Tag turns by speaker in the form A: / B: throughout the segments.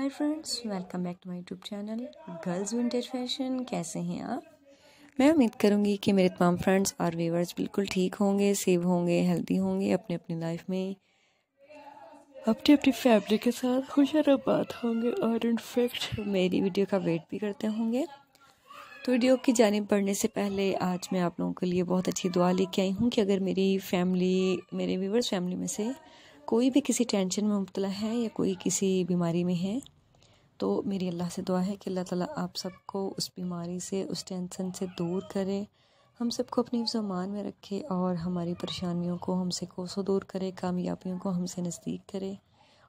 A: hi friends welcome back to my YouTube channel girls vintage fashion कैसे हैं आप मैं उम्मीद करूंगी कि मेरे तमाम फ्रेंड्स और व्यूवर्स बिल्कुल ठीक होंगे सेव होंगे हेल्दी होंगे अपने अपनी लाइफ में अपनी अपनी फैमिली के साथ खुश बात होंगे और इनफेक्ट मेरी वीडियो का वेट भी करते होंगे तो वीडियो की जानब पढ़ने से पहले आज मैं आप लोगों के लिए बहुत अच्छी दुआ लेके आई हूँ कि अगर मेरी फैमिली मेरे व्यूवर्स फैमिली में से कोई भी किसी टेंशन में मुबतला है या कोई किसी बीमारी में है तो मेरी अल्लाह से दुआ है कि अल्लाह ताला आप सबको उस बीमारी से उस टेंशन से दूर करे हम सबको अपनी जमान में रखे और हमारी परेशानियों को हमसे कोसों दूर करे कामयाबियों को हमसे नज़दीक करे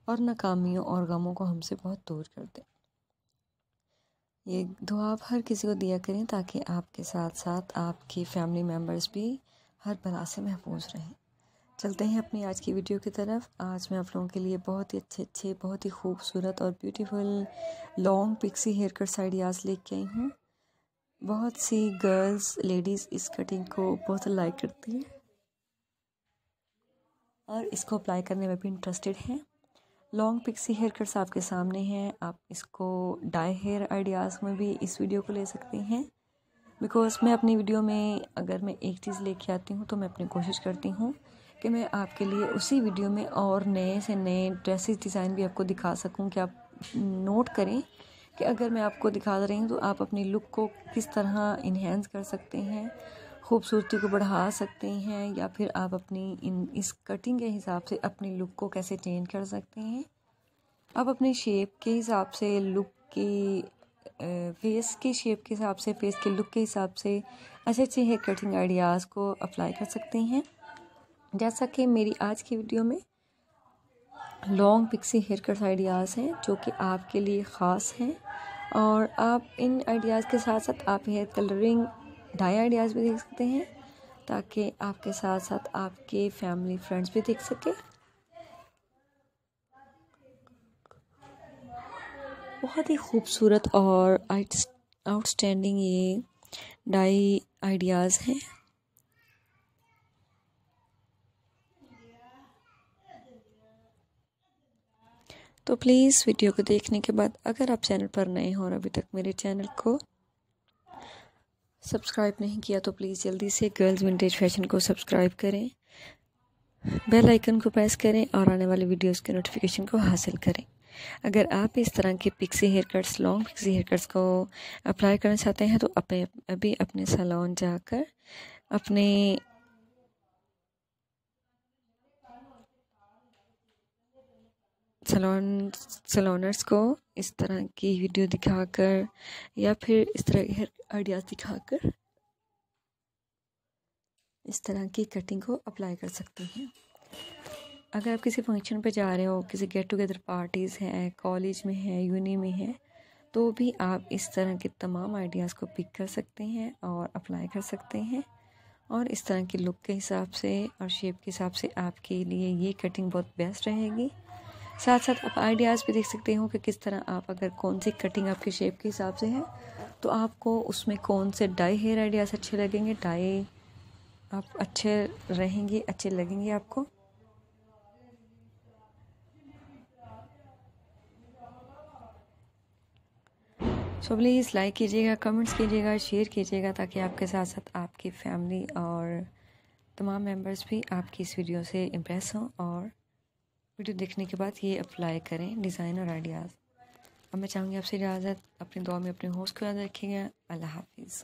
A: और नाकामियों और गमों को हमसे बहुत दूर कर दे ये दुआ आप हर किसी को दिया करें ताकि आपके साथ साथ आपके फैमिली मेम्बर्स भी हर बला से महफूज रहें चलते हैं अपनी आज की वीडियो की तरफ आज मैं आप लोगों के लिए बहुत ही अच्छे अच्छे बहुत ही खूबसूरत और beautiful long pixie hair cut ideas लेके आई हूँ बहुत सी गर्ल्स लेडीज़ इस कटिंग को बहुत लाइक करती हैं और इसको अप्लाई करने में भी इंटरेस्टेड हैं लॉन्ग पिक्सी हेयर कट्स आपके सामने हैं आप इसको डाई हेयर आइडियाज़ में भी इस वीडियो को ले सकते हैं बिकॉज़ मैं अपनी वीडियो में अगर मैं एक चीज़ लेके आती हूँ तो मैं अपनी कोशिश करती हूँ कि मैं आपके लिए उसी वीडियो में और नए से नए ड्रेसेस डिज़ाइन भी आपको दिखा सकूं कि आप नोट करें कि अगर मैं आपको दिखा रही हूँ तो आप अपनी लुक को किस तरह इन्हेंस कर सकते हैं खूबसूरती को बढ़ा सकते हैं या फिर आप अपनी इन इस कटिंग के हिसाब से अपनी लुक को कैसे चेंज कर सकते हैं आप अपने शेप के हिसाब से लुक की फेस के शेप के हिसाब से फेस के लुक के हिसाब से अच्छे अच्छे हेयर कटिंग आइडियाज़ को अप्लाई कर सकते हैं जैसा कि मेरी आज की वीडियो में long pixie hair cuts ideas हैं जो कि आपके लिए ख़ास हैं और आप इन आइडियाज़ के साथ साथ आप हेयर कलरिंग डाई आइडियाज़ भी देख सकते हैं ताकि आपके साथ साथ आपके फैमिली फ्रेंड्स भी देख सकें बहुत ही खूबसूरत और आउटस्टैंडिंग ये डाई आइडियाज़ हैं तो प्लीज़ वीडियो को देखने के बाद अगर आप चैनल पर नए हो और अभी तक मेरे चैनल को सब्सक्राइब नहीं किया तो प्लीज़ जल्दी से गर्ल्स विंटेज फैशन को सब्सक्राइब करें बेल आइकन को प्रेस करें और आने वाले वीडियोस के नोटिफिकेशन को हासिल करें अगर आप इस तरह के pixie hair cuts long pixie hair cuts को अप्लाई करना चाहते हैं तो अपने अभी अपने सलोन जाकर अपने सलोन सलोनर्स को इस तरह की वीडियो दिखाकर या फिर इस तरह के आइडियाज़ दिखाकर इस तरह की कटिंग को अप्लाई कर सकते हैं अगर आप किसी फंक्शन पर जा रहे हो किसी गेट टुगेदर पार्टीज़ हैं कॉलेज में हैं यूनी में हैं तो भी आप इस तरह के तमाम आइडियाज़ को पिक कर सकते हैं और अप्लाई कर सकते हैं और इस तरह की लुक के हिसाब से और शेप के हिसाब से आपके लिए ये कटिंग बहुत बेस्ट रहेगी साथ साथ आप आइडियाज़ भी देख सकते हो कि किस तरह आप अगर कौन सी कटिंग आपके शेप के हिसाब से है तो आपको उसमें कौन से डाई हेयर आइडियाज़ अच्छे लगेंगे डाई आप अच्छे रहेंगे अच्छे लगेंगे आपको सो प्लीज़ लाइक कीजिएगा कमेंट्स कीजिएगा शेयर कीजिएगा ताकि आपके साथ साथ आपकी फैमिली और तमाम मेंबर्स भी आपकी इस वीडियो से इम्प्रेस हों और वीडियो देखने के बाद ये अप्लाई करें डिज़ाइन और आइडियाज़ अब मैं चाहूँगी आपसे इजाज़त अपनी दुआ में अपने होस्ट को याद रखिएगा अल्लाह हाफिज़